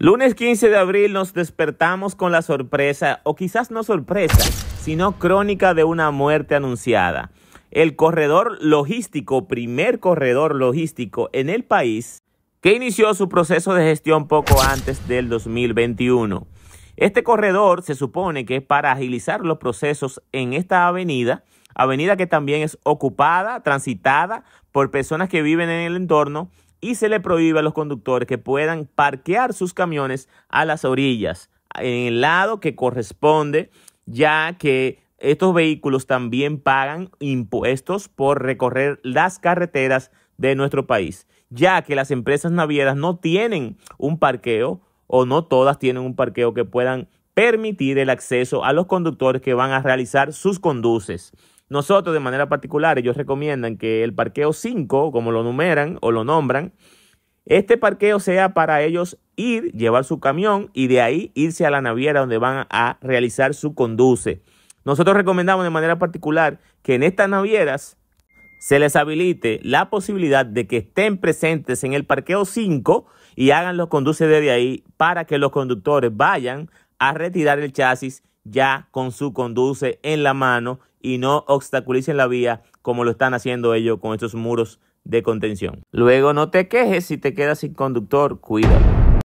Lunes 15 de abril nos despertamos con la sorpresa, o quizás no sorpresa, sino crónica de una muerte anunciada. El corredor logístico, primer corredor logístico en el país, que inició su proceso de gestión poco antes del 2021. Este corredor se supone que es para agilizar los procesos en esta avenida, avenida que también es ocupada, transitada por personas que viven en el entorno y se le prohíbe a los conductores que puedan parquear sus camiones a las orillas, en el lado que corresponde, ya que estos vehículos también pagan impuestos por recorrer las carreteras de nuestro país, ya que las empresas navieras no tienen un parqueo o no todas tienen un parqueo que puedan permitir el acceso a los conductores que van a realizar sus conduces. Nosotros de manera particular, ellos recomiendan que el parqueo 5, como lo numeran o lo nombran, este parqueo sea para ellos ir, llevar su camión y de ahí irse a la naviera donde van a realizar su conduce. Nosotros recomendamos de manera particular que en estas navieras se les habilite la posibilidad de que estén presentes en el parqueo 5 y hagan los conduces desde ahí para que los conductores vayan a retirar el chasis ya con su conduce en la mano y no obstaculicen la vía como lo están haciendo ellos con estos muros de contención. Luego no te quejes si te quedas sin conductor, cuídalo.